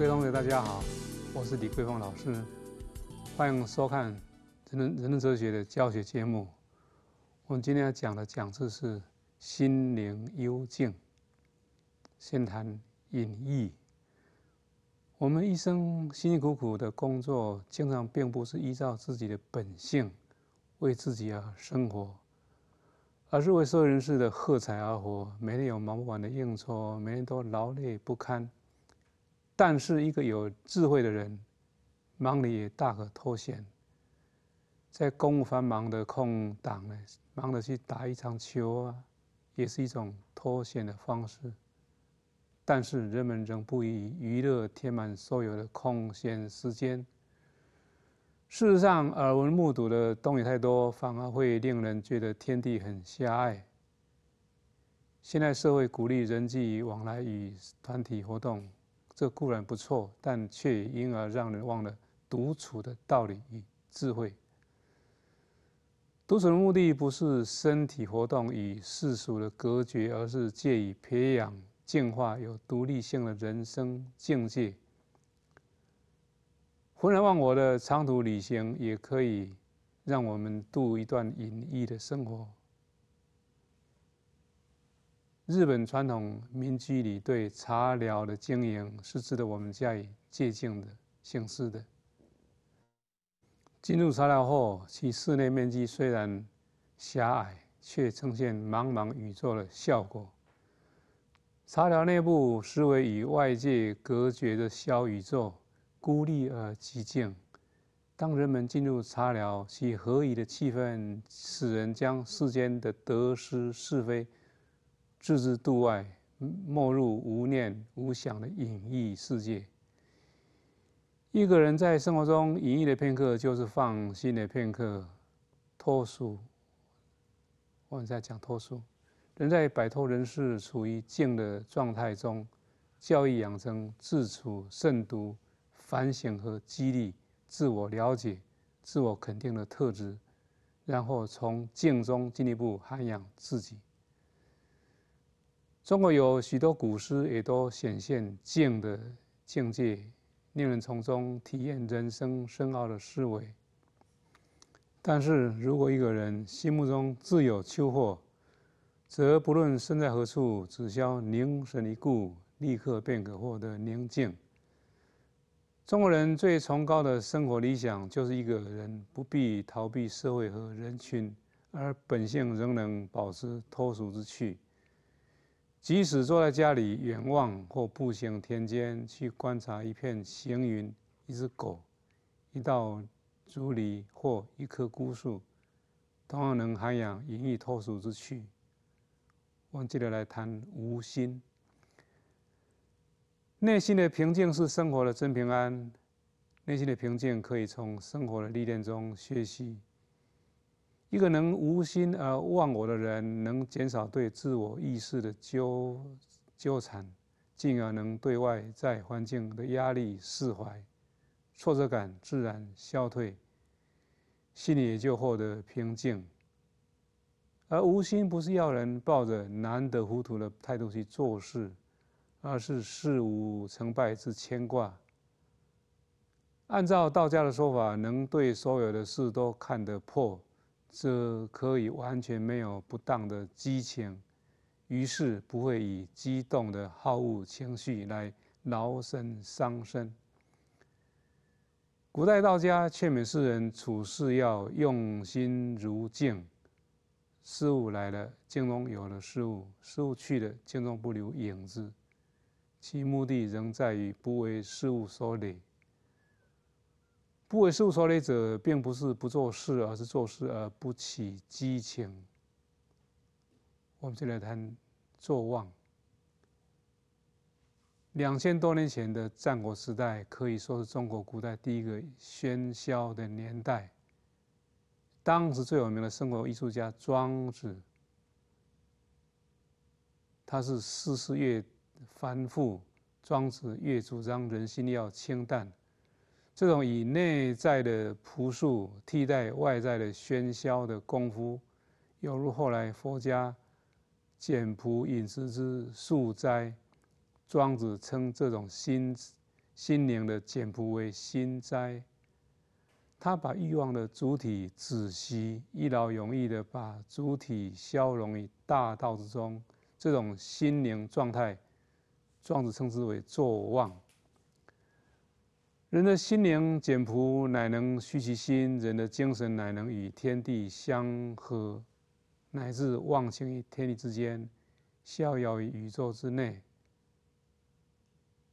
各位同学，大家好，我是李桂芳老师，欢迎收看《人人人哲学》的教学节目。我们今天要讲的讲题是“心灵幽静”，先谈隐逸。我们一生辛辛苦苦的工作，经常并不是依照自己的本性为自己而生活，而是为会人士的喝彩而活。每天有忙不完的应酬，每天都劳累不堪。但是，一个有智慧的人，忙里也大可脱险。在公务繁忙的空档呢，忙着去打一场球啊，也是一种脱险的方式。但是，人们仍不以娱乐填满所有的空闲时间。事实上，耳闻目睹的东西太多，反而会令人觉得天地很狭隘。现代社会鼓励人际往来与团体活动。这固然不错，但却也因而让人忘了独处的道理与智慧。独处的目的不是身体活动与世俗的隔绝，而是借以培养、净化有独立性的人生境界。浑然忘我的长途旅行，也可以让我们度一段隐逸的生活。日本传统民居里对茶寮的经营是值得我们加以借鉴的、形式的。进入茶寮后，其室内面积虽然狭隘，却呈现茫茫宇宙的效果。茶寮内部实为与外界隔绝的小宇宙，孤立而寂静。当人们进入茶寮，其合宜的气氛使人将世间的得失是非。置之度外，没入无念无想的隐逸世界。一个人在生活中隐逸的片刻，就是放心的片刻，脱俗。我们在讲脱俗，人在摆脱人世，处于静的状态中，教育养成自处、慎独、反省和激励自我了解、自我肯定的特质，然后从静中进一步涵养自己。中国有许多古诗，也都显现静的境界，令人从中体验人生深奥的思维。但是如果一个人心目中自有秋壑，则不论身在何处，只消凝神一顾，立刻便可获得宁静。中国人最崇高的生活理想，就是一个人不必逃避社会和人群，而本性仍能保持脱俗之趣。即使坐在家里远望，或步行田间去观察一片行云、一只狗、一道竹篱或一棵孤树，同样能涵养隐逸脱俗之趣。我们接着来谈无心。内心的平静是生活的真平安。内心的平静可以从生活的历练中学习。一个能无心而忘我的人，能减少对自我意识的纠纠缠，进而能对外在环境的压力释怀，挫折感自然消退，心里也就获得平静。而无心不是要人抱着难得糊涂的态度去做事，而是事无成败之牵挂。按照道家的说法，能对所有的事都看得破。这可以完全没有不当的激情，于是不会以激动的好恶情绪来劳身伤身。古代道家劝勉世人处事要用心如镜，事物来了，镜中有了事物；事物去了，镜中不留影子。其目的仍在于不为事物所累。不为事所累者，并不是不做事，而是做事而不起激情。我们就来谈做忘。两千多年前的战国时代，可以说是中国古代第一个喧嚣的年代。当时最有名的生活艺术家庄子，他是世事越繁复，庄子越主张人心要清淡。这种以内在的朴素替代外在的喧嚣的功夫，犹如后来佛家简朴隐食之素斋，庄子称这种心心灵的简朴为心斋。他把欲望的主体止息，一劳永逸的把主体消融于大道之中，这种心灵状态，庄子称之为坐忘。人的心灵简朴，乃能虚其心；人的精神乃能与天地相合，乃至忘情于天地之间，逍遥于宇宙之内。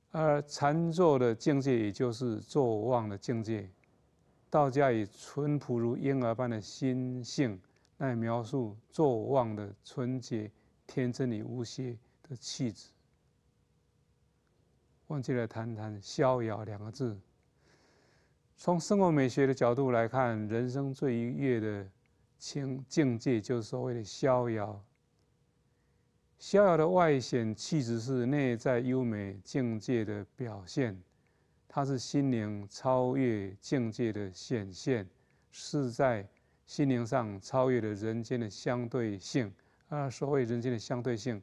而禅坐的境界，也就是坐忘的境界。道家以淳朴如婴儿般的心性，来描述坐忘的纯洁、天真与无邪的气质。忘记了谈谈“逍遥”两个字。从生活美学的角度来看，人生最愉悦的清境界就是所谓的逍遥。逍遥的外显气质是内在优美境界的表现，它是心灵超越境界的显现，是在心灵上超越了人间的相对性。啊，所谓人间的相对性，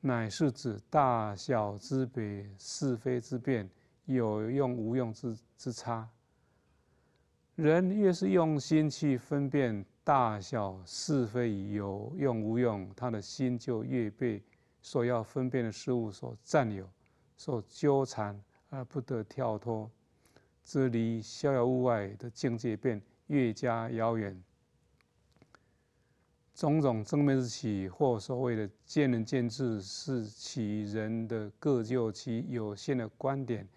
乃是指大小之别、是非之辨、有用无用之之差。人越是用心去分辨大小是非、有用无用，他的心就越被所要分辨的事物所占有、所纠缠而不得跳脱，这离逍遥物外的境界便越加遥远。种种正面之起，或所谓的见仁见智，是起人的各就其有限的观点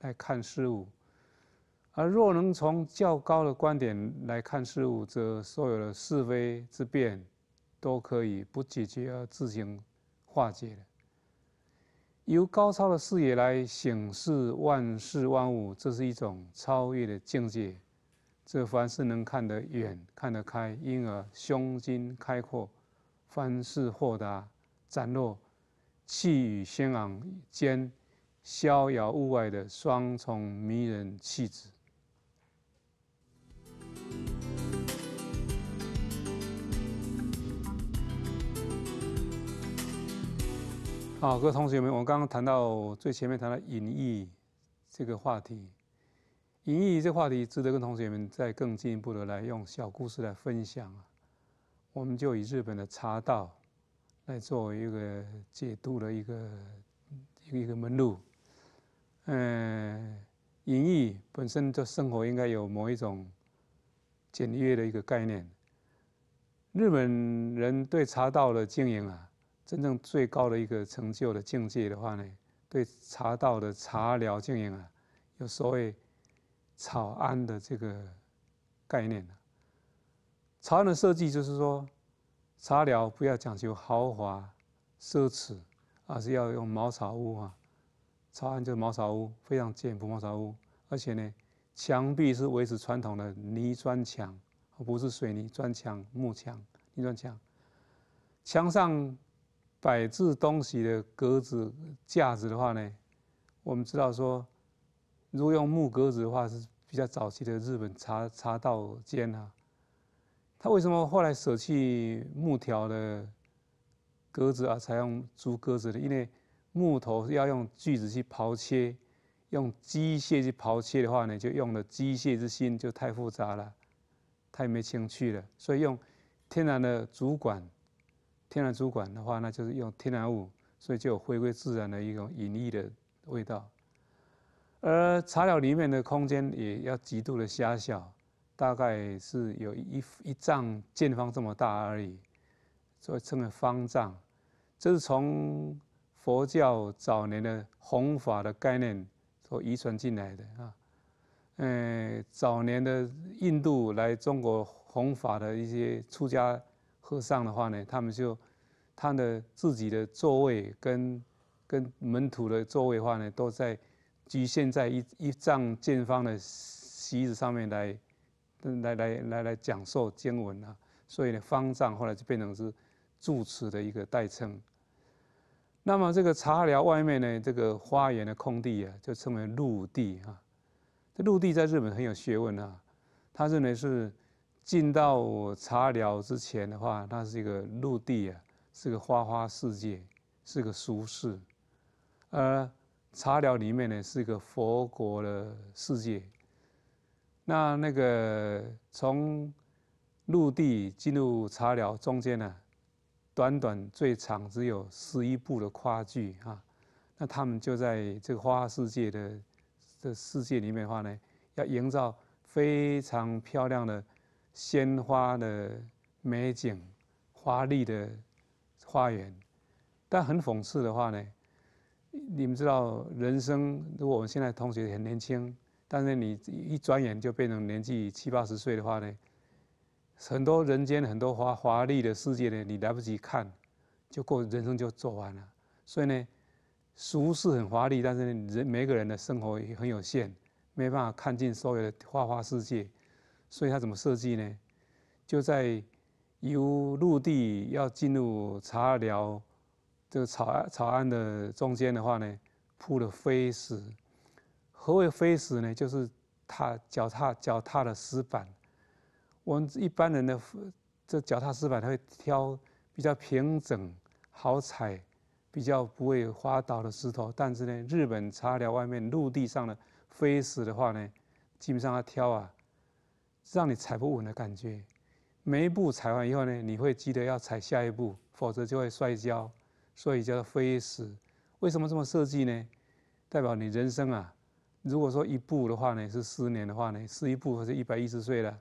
来看事物。而若能从较高的观点来看事物，则所有的是非之辩都可以不解决而自行化解的。由高超的视野来审视万事万物，这是一种超越的境界。这凡事能看得远、看得开，因而胸襟开阔、凡事豁达、展露气宇轩昂兼逍遥物外的双重迷人气质。好，各位同学们，我刚刚谈到最前面谈到隐逸这个话题，隐逸这个话题值得跟同学们再更进一步的来用小故事来分享啊。我们就以日本的茶道来作为一个解读的一个一个门路。嗯，隐逸本身就生活应该有某一种简约的一个概念。日本人对茶道的经营啊。真正最高的一个成就的境界的话呢，对茶道的茶疗经营啊，有所谓“草庵”的这个概念。草庵的设计就是说，茶疗不要讲究豪华奢侈，而是要用茅草屋啊。草庵就是茅草屋，非常简朴茅草屋，而且呢，墙壁是维持传统的泥砖墙，而不是水泥砖墙、木墙、泥砖墙，墙上。摆置东西的格子架子的话呢，我们知道说，如果用木格子的话是比较早期的日本茶茶道间啊。他为什么后来舍弃木条的格子啊，采用竹格子的？因为木头要用锯子去刨切，用机械去刨切的话呢，就用了机械之心，就太复杂了，太没情趣了。所以用天然的竹管。天然主管的话，那就是用天然物，所以就有回归自然的一种隐逸的味道。而茶寮里面的空间也要极度的狭小，大概是有一一丈见方这么大而已，所以称为方丈。这是从佛教早年的弘法的概念所遗传进来的啊。嗯，早年的印度来中国弘法的一些出家。和尚的话呢，他们就他的自己的座位跟跟门徒的座位的话呢，都在局限在一一丈见方的席子上面来来来来来讲授经文啊，所以呢，方丈后来就变成是住持的一个代称。那么这个茶寮外面呢，这个花园的空地啊，就称为陆地啊。这陆地在日本很有学问啊，他认为是。进到茶寮之前的话，那是一个陆地啊，是个花花世界，是个俗世；而茶寮里面呢，是一个佛国的世界。那那个从陆地进入茶寮中间呢，短短最长只有十一步的跨距啊，那他们就在这个花花世界的这世界里面的话呢，要营造非常漂亮的。鲜花的美景，华丽的花园，但很讽刺的话呢，你们知道，人生如果我们现在同学很年轻，但是你一转眼就变成年纪七八十岁的话呢，很多人间很多华华丽的世界呢，你来不及看，就过人生就做完了。所以呢，俗世很华丽，但是人每个人的生活也很有限，没办法看尽所有的花花世界。所以它怎么设计呢？就在由陆地要进入茶寮这个草草案的中间的话呢，铺了飞石。何为飞石呢？就是踏脚踏脚踏的石板。我们一般人的这脚踏石板，他会挑比较平整、好踩、比较不会滑倒的石头。但是呢，日本茶寮外面陆地上的飞石的话呢，基本上他挑啊。让你踩不稳的感觉，每一步踩完以后呢，你会记得要踩下一步，否则就会摔跤。所以叫做飞石。为什么这么设计呢？代表你人生啊，如果说一步的话呢，是十年的话呢，是一步或者一百一十岁了。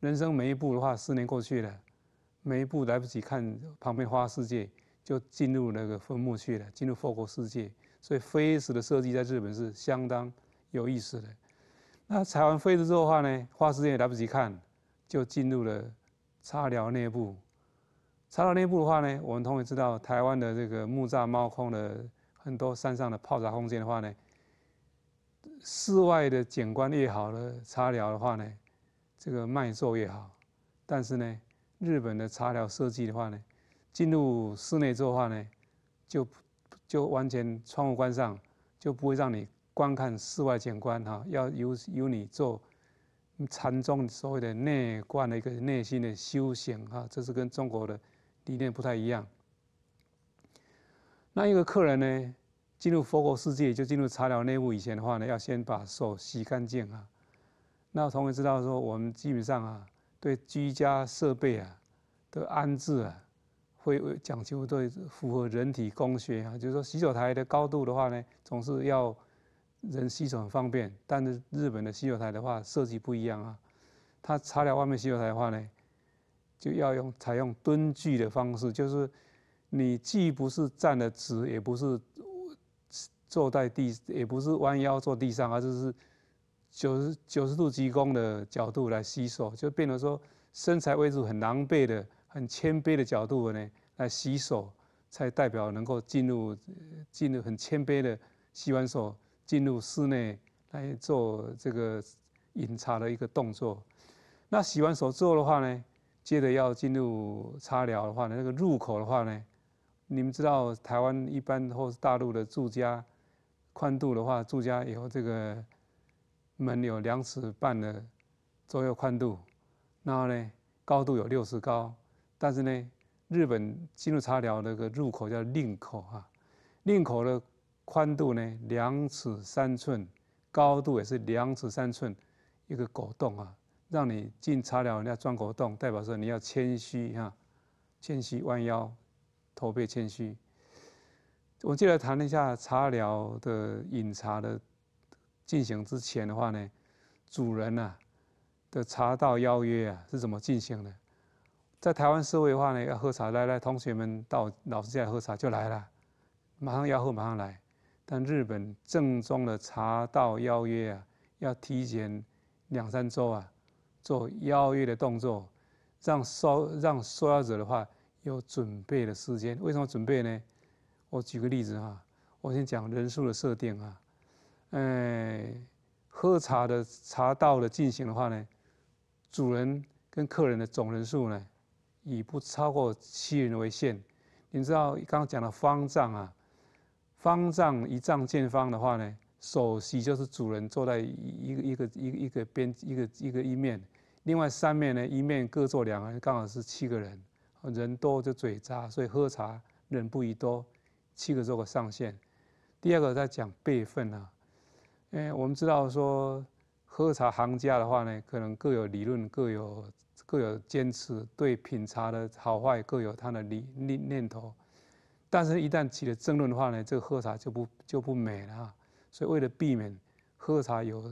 人生每一步的话，十年过去了，每一步来不及看旁边花花世界，就进入那个坟墓去了，进入佛国世界。所以飞石的设计在日本是相当有意思的。那采完废纸之后的话呢，花时间也来不及看，就进入了茶寮内部。茶寮内部的话呢，我们同学知道，台湾的这个木栅猫空的很多山上的泡茶空间的话呢，室外的景观也好的茶寮的话呢，这个卖座也好。但是呢，日本的茶寮设计的话呢，进入室内之后话呢，就就完全窗户关上，就不会让你。观看室外景观哈，要由由你做禅宗所谓的内观的一个内心的修行哈，这是跟中国的理念不太一样。那一个客人呢，进入佛国世界，就进入茶寮内部以前的话呢，要先把手洗干净啊。那同学知道说，我们基本上啊，对居家设备啊的安置啊，会讲究对符合人体工学啊，就是说洗手台的高度的话呢，总是要。人洗手很方便，但是日本的洗手台的话设计不一样啊。它擦了外面洗手台的话呢，就要用采用蹲踞的方式，就是你既不是站的直，也不是坐在地，也不是弯腰坐地上，而是九十九十度鞠躬的角度来洗手，就变成说身材为主很狼狈的、很谦卑的角度呢来洗手，才代表能够进入进入很谦卑的洗完手。进入室内来做这个饮茶的一个动作。那洗完手之后的话呢，接着要进入茶寮的话呢，那个入口的话呢，你们知道台湾一般或是大陆的住家宽度的话，住家以后这个门有两尺半的左右宽度，然后呢高度有六十高。但是呢，日本进入茶寮那个入口叫令口啊，令口呢。宽度呢两尺三寸，高度也是两尺三寸，一个狗洞啊，让你进茶寮人家钻狗洞，代表说你要谦虚哈，谦虚弯腰，驼背谦虚。我们得来谈一下茶寮的饮茶的进行之前的话呢，主人呐的茶道邀约啊是怎么进行的？在台湾社会的话呢，要喝茶，来来，同学们到老师家喝茶就来了，马上吆喝，马上来。但日本正宗的茶道邀约啊，要提前两三周啊，做邀约的动作，让收让受邀者的话有准备的时间。为什么准备呢？我举个例子哈，我先讲人数的设定啊。哎，喝茶的茶道的进行的话呢，主人跟客人的总人数呢，以不超过七人为限。你知道刚刚讲的方丈啊？方丈一丈见方的话呢，首席就是主人坐在一一个一个一个一个边一个一个一面，另外三面呢一面各坐两个人，刚好是七个人，人多就嘴杂，所以喝茶人不宜多，七个做个上限。第二个在讲辈分啊，哎，我们知道说喝茶行家的话呢，可能各有理论，各有各有坚持，对品茶的好坏各有他的理念念头。但是，一旦起了争论的话呢，这个喝茶就不就不美了啊。所以，为了避免喝茶有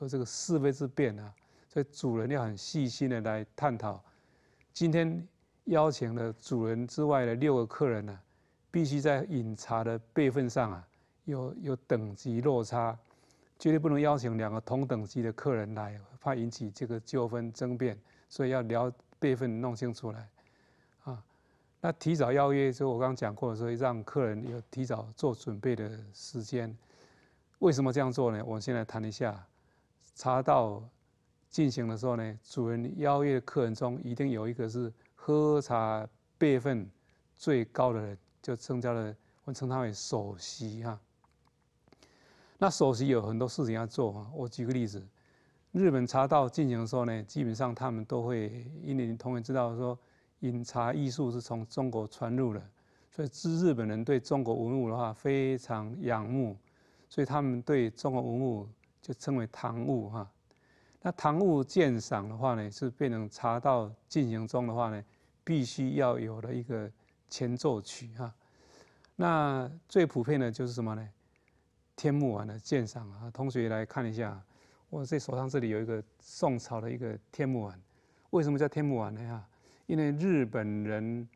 有这个是非之辩啊，所以主人要很细心的来探讨。今天邀请的主人之外的六个客人呢，必须在饮茶的辈分上啊，有有等级落差，绝对不能邀请两个同等级的客人来，怕引起这个纠纷争辩。所以要聊辈分弄清楚来。那提早邀约，就我刚刚讲过的，所以让客人有提早做准备的时间。为什么这样做呢？我们先来谈一下茶道进行的时候呢，主人邀约的客人中一定有一个是喝茶辈分最高的，人，就称叫了，我称他为首席哈。那首席有很多事情要做哈。我举个例子，日本茶道进行的时候呢，基本上他们都会，因为同学知道说。饮茶艺术是从中国传入的，所以日日本人对中国文物的话非常仰慕，所以他们对中国文物就称为唐物哈。那唐物鉴赏的话呢，是变成茶道进行中的话呢，必须要有的一个前奏曲哈。那最普遍的就是什么呢？天目碗的鉴赏啊，同学来看一下，我这手上这里有一个宋朝的一个天目碗，为什么叫天目碗呢？哈。因为日本人、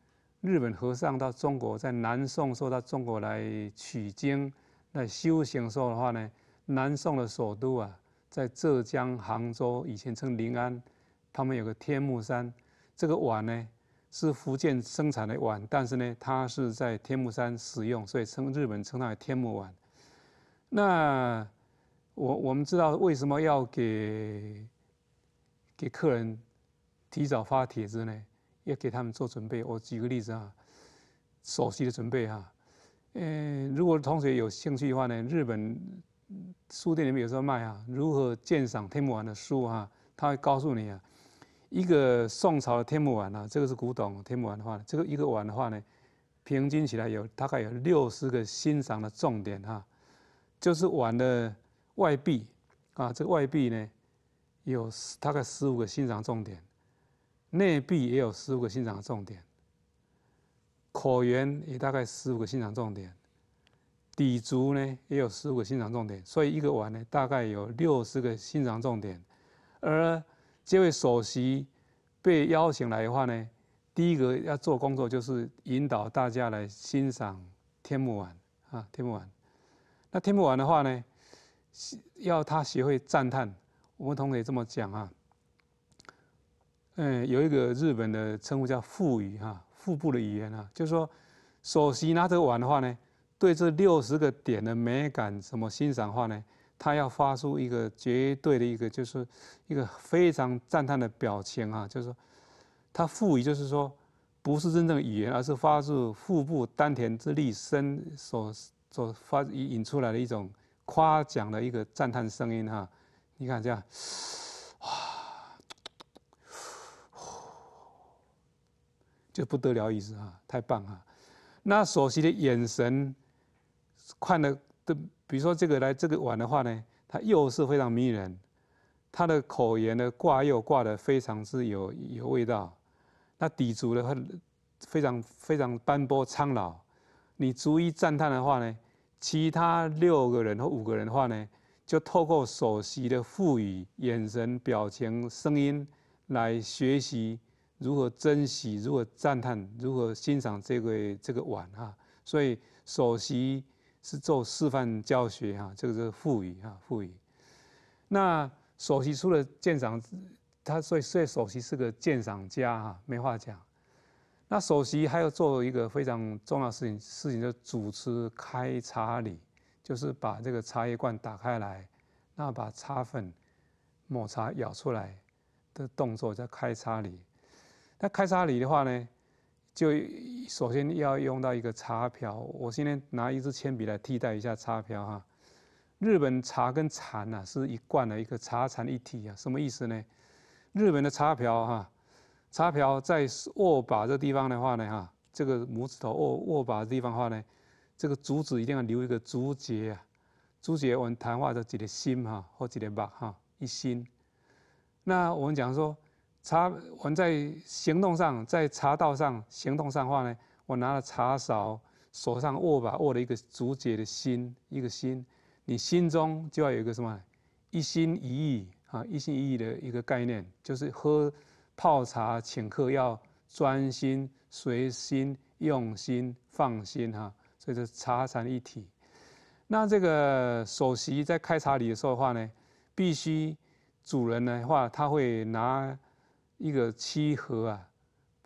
日本和尚到中国，在南宋时候到中国来取经、来修行时候的话呢，南宋的首都啊，在浙江杭州，以前称临安，他们有个天目山，这个碗呢是福建生产的碗，但是呢，它是在天目山使用，所以称日本称它为天目碗。那我我们知道为什么要给给客人提早发帖子呢？要给他们做准备。我举个例子啊，熟悉的准备啊，嗯，如果同学有兴趣的话呢，日本书店里面有时候卖啊，如何鉴赏天目碗的书啊，他会告诉你啊，一个宋朝的天目碗啊，这个是古董天目碗的话，这个一个碗的话呢，平均起来有大概有六十个欣赏的重点啊，就是碗的外壁啊，这个外壁呢有大概十五个欣赏重点。内壁也有十五个欣赏重点，口缘也大概十五个欣赏重点，底足呢也有十五个欣赏重点，所以一个碗呢大概有六十个欣赏重点。而这位首席被邀请来的话呢，第一个要做工作就是引导大家来欣赏天目碗啊，天目碗。那天目碗的话呢，要他学会赞叹，我们同学这么讲啊。嗯，有一个日本的称呼叫腹语哈，腹部的语言啊，就是说，首席拿着碗的话呢，对这六十个点的美感什么欣赏话呢，他要发出一个绝对的一个，就是一个非常赞叹的表情啊，就是说，他腹语就是说，不是真正的语言，而是发出腹部丹田之力身所所发引出来的一种夸奖的一个赞叹声音哈，你看这样。就不得了，意思啊，太棒啊！那首席的眼神，看的的，比如说这个来这个碗的话呢，它又是非常迷人，它的口沿呢挂釉挂的非常之有有味道，那底足的很非常非常斑驳苍老。你逐一赞叹的话呢，其他六个人或五个人的话呢，就透过首席的赋予眼神、表情、声音来学习。如何珍惜？如何赞叹？如何欣赏这个这个碗哈。所以首席是做示范教学哈，这个是赋予哈赋予。那首席除了鉴赏，他所以所以首席是个鉴赏家哈，没话讲。那首席还要做一个非常重要的事情事情，就主持开茶礼，就是把这个茶叶罐打开来，那把茶粉抹茶舀出来的动作叫开茶礼。那开沙礼的话呢，就首先要用到一个茶瓢。我今天拿一支铅笔来替代一下茶瓢哈。日本茶跟禅啊是一贯的一个茶禅一体啊，什么意思呢？日本的茶瓢哈，茶瓢在握把这地方的话呢哈，这个拇指头握握把地方的话呢，这个竹子一定要留一个竹节啊，竹节我们谈话的几个心哈，或几个把哈一心。那我们讲说。茶，我们在行动上，在茶道上，行动上的话呢，我拿了茶勺，手上握把握了一个竹节的心，一个心，你心中就要有一个什么，一心一意啊，一心一意的一个概念，就是喝泡茶请客要专心、随心、用心、放心哈，所以这茶禅一体。那这个首席在开茶礼的时候的话呢，必须主人的话他会拿。一个漆盒啊，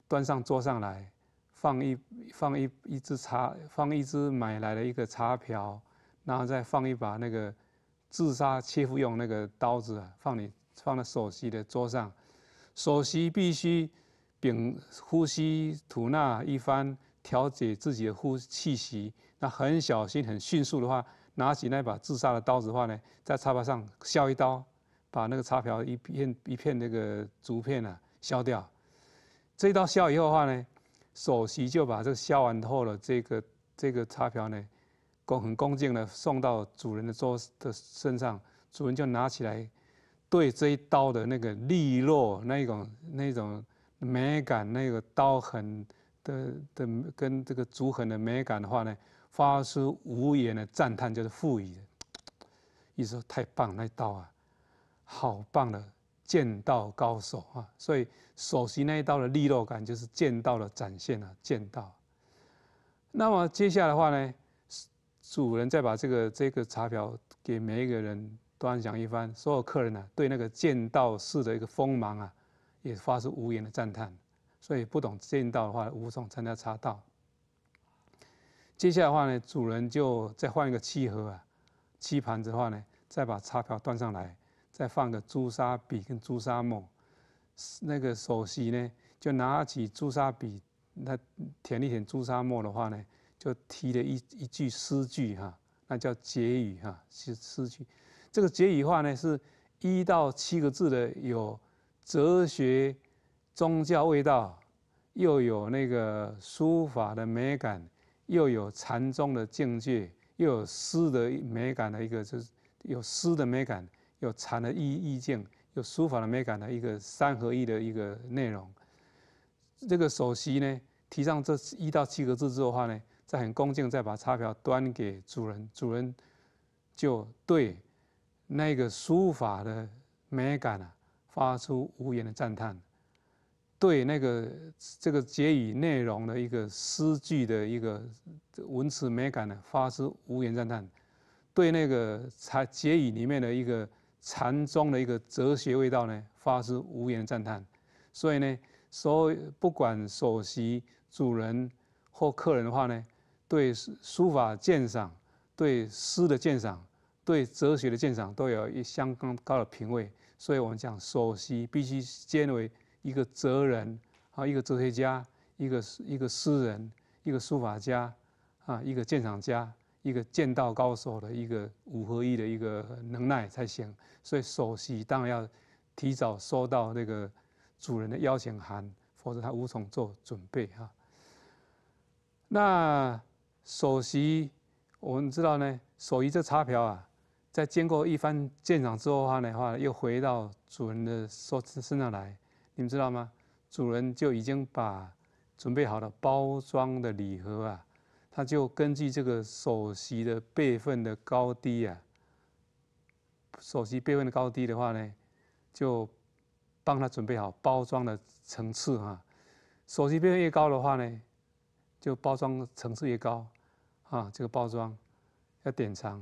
端上桌上来，放一放一一只茶，放一只买来的一个茶瓢，然后再放一把那个自杀切腹用那个刀子啊，放你放在首席的桌上。首席必须屏呼吸吐纳一番，调节自己的呼气息。那很小心很迅速的话，拿起那把自杀的刀子的话呢，在茶盘上削一刀，把那个茶瓢一片一片那个竹片啊。削掉这一刀削以后的话呢，首席就把这个削完后的这个这个茶瓢呢，恭很恭敬的送到主人的桌的身上，主人就拿起来，对这一刀的那个利落，那一种那一种美感，那个刀痕的的跟这个竹痕的美感的话呢，发出无言的赞叹，就是赋予，意思说太棒那刀啊，好棒的。剑道高手啊，所以首席那一刀的利落感，就是剑道的展现啊，剑道。那么接下来的话呢，主人再把这个这个茶瓢给每一个人端详一番，所有客人呢对那个剑道士的一个锋芒啊，也发出无言的赞叹。所以不懂剑道的话，无从参加茶道。接下来的话呢，主人就再换一个漆盒啊，漆盘子的话呢，再把茶瓢端上来。再放个朱砂笔跟朱砂墨，那个首席呢就拿起朱砂笔，那舔一舔朱砂墨的话呢，就提了一一句诗句哈，那叫结语哈，是诗句。这个结语话呢，是一到七个字的，有哲学、宗教味道，又有那个书法的美感，又有禅宗的境界，又有诗的美感的一个，就是有诗的美感。有禅的意意境，有书法的美感的一个三合一的一个内容。这个首席呢，提上这一到七个字之后的话呢，再很恭敬再把茶瓢端给主人，主人就对那个书法的美感啊，发出无言的赞叹；对那个这个结语内容的一个诗句的一个文词美感呢，发出无言赞叹；对那个才结语里面的一个。禅宗的一个哲学味道呢，发自无言赞叹。所以呢，所不管首席主人或客人的话呢，对书法鉴赏、对诗的鉴赏、对哲学的鉴赏，都有一相当高的品味。所以我们讲首席必须兼为一个哲人啊，一个哲学家，一个一个诗人，一个书法家啊，一个鉴赏家。一个剑道高手的一个五合一的一个能耐才行，所以首席当然要提早收到那个主人的邀请函，否则他无从做准备哈。那首席，我们知道呢，首席这插瓢啊，在经过一番鉴赏之后的话呢，话又回到主人的身身上来，你们知道吗？主人就已经把准备好的包装的礼盒啊。他就根据这个首席的辈分的高低啊，首席辈分的高低的话呢，就帮他准备好包装的层次啊。首席辈分越高的话呢，就包装层次越高啊。这个包装要典藏。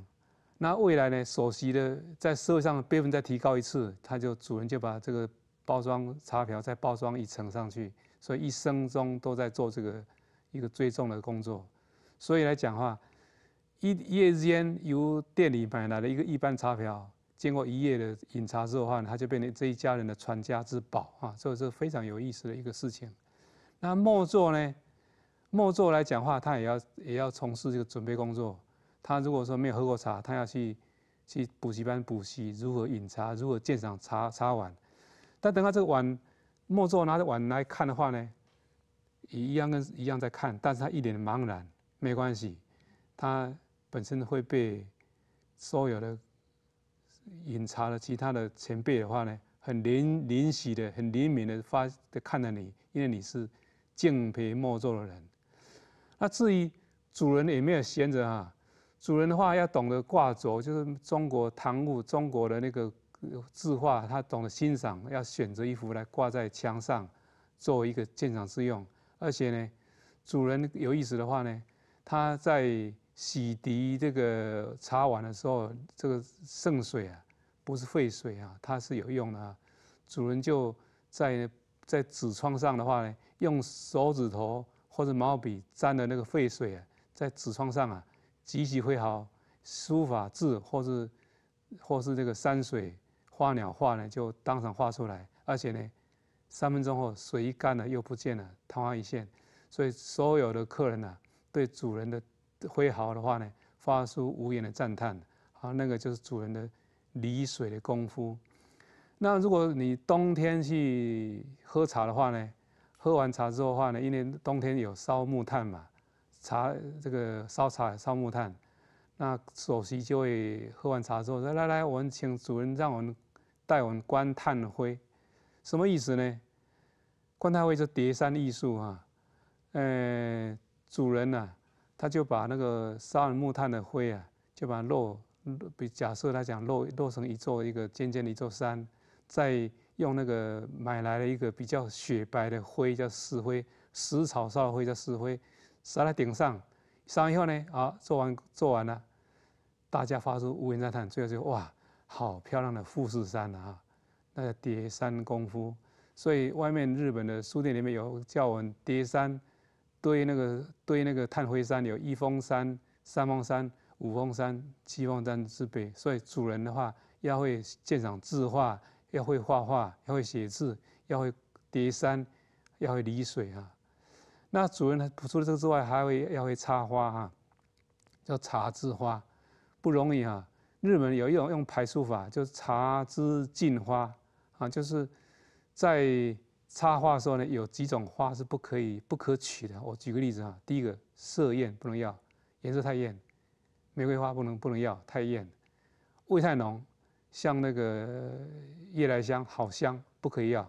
那未来呢，首席的在社会上辈分再提高一次，他就主人就把这个包装茶瓢再包装一层上去。所以一生中都在做这个一个追踪的工作。所以来讲话，一一夜之间由店里买来了一个一般茶瓢，经过一夜的饮茶之后的话，他就变成这一家人的传家之宝啊！这个是非常有意思的一个事情。那末座呢？末座来讲话，他也要也要从事这个准备工作。他如果说没有喝过茶，他要去去补习班补习如何饮茶、如何鉴赏茶、茶碗。但等到这个碗，末座拿着碗来看的话呢，一样跟一样在看，但是他一脸茫然。没关系，它本身会被所有的饮茶的其他的前辈的话呢，很怜怜惜的、很怜悯的发的看着你，因为你是敬陪莫作的人。那至于主人也没有闲着啊，主人的话要懂得挂轴，就是中国唐物、中国的那个字画，他懂得欣赏，要选择一幅来挂在墙上，作为一个鉴赏之用。而且呢，主人有意思的话呢。他在洗涤这个茶碗的时候，这个圣水啊，不是废水啊，它是有用的。啊。主人就在在纸窗上的话呢，用手指头或者毛笔沾的那个废水啊，在纸窗上啊，极其挥毫书法字，或是或是这个山水花鸟画呢，就当场画出来。而且呢，三分钟后水一干了又不见了，昙花一现。所以所有的客人呢。对主人的挥毫的话呢，发出无言的赞叹。啊，那个就是主人的离水的功夫。那如果你冬天去喝茶的话呢，喝完茶之后的话呢，因为冬天有烧木炭嘛，茶这个烧茶烧木炭，那首席就会喝完茶之后说：“来来来，我们请主人让我们带我们观炭灰，什么意思呢？观炭灰是叠山艺术啊，嗯。”主人呐，他就把那个烧木炭的灰啊，就把落，比假设来讲落落成一座一个尖尖的一座山，再用那个买来了一个比较雪白的灰叫石灰，石草烧的灰叫石灰，撒在顶上，烧以后呢啊，做完做完了，大家发出乌云赞叹，最后就哇，好漂亮的富士山啊，那个叠山功夫，所以外面日本的书店里面有叫我们叠山。堆那个堆那个炭灰山有一峰山、三峰山、五峰山、七峰山之别，所以主人的话要会鉴赏字画，要会画画，要会写字，要会叠山，要会理水啊。那主人呢，除了这个之外，还会要会插花哈，叫茶枝花，不容易啊。日本有一种用排书法，就是茶枝进花啊，就是在。插花的候呢，有几种花是不可以、不可取的。我举个例子啊，第一个色艳不能要，颜色太艳；玫瑰花不能、不能要，太艳；味太浓，像那个夜来香，好香，不可以要。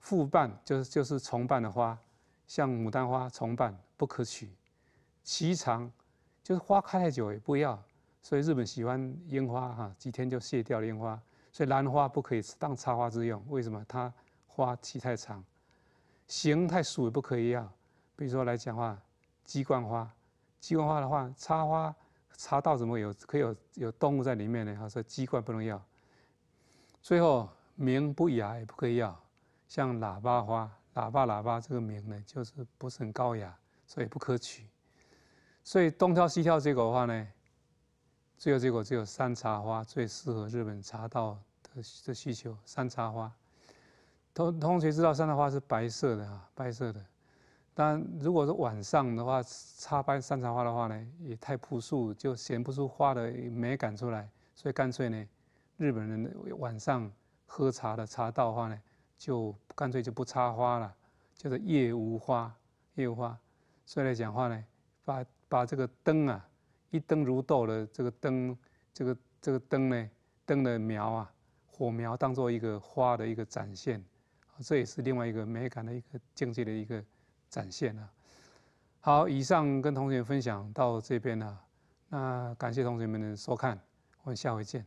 复瓣就是就是重瓣的花，像牡丹花，重瓣不可取。其长就是花开太久也不要。所以日本喜欢樱花哈，几天就谢掉樱花，所以兰花不可以当插花之用。为什么它？花期太长，形太俗也不可以要。比如说来讲话，鸡冠花，鸡冠花的话，插花插到怎么有可以有有动物在里面呢？他说鸡冠不能要。最后名不雅也不可以要，像喇叭花，喇叭喇叭这个名呢，就是不是很高雅，所以不可取。所以东挑西挑，结果的话呢，最后结果只有山茶花最适合日本茶道的的需求，山茶花。通通常知道山茶花是白色的啊，白色的。但如果是晚上的话，插白山茶花的话呢，也太朴素，就显不出花的美感出来。所以干脆呢，日本人晚上喝茶的茶道的话呢，就干脆就不插花了，叫做夜无花，夜无花。所以来讲话呢，把把这个灯啊，一灯如豆的这个灯，这个这个灯呢，灯的苗啊，火苗当做一个花的一个展现。这也是另外一个美感的一个境界的一个展现啊。好，以上跟同学们分享到这边了，那感谢同学们的收看，我们下回见。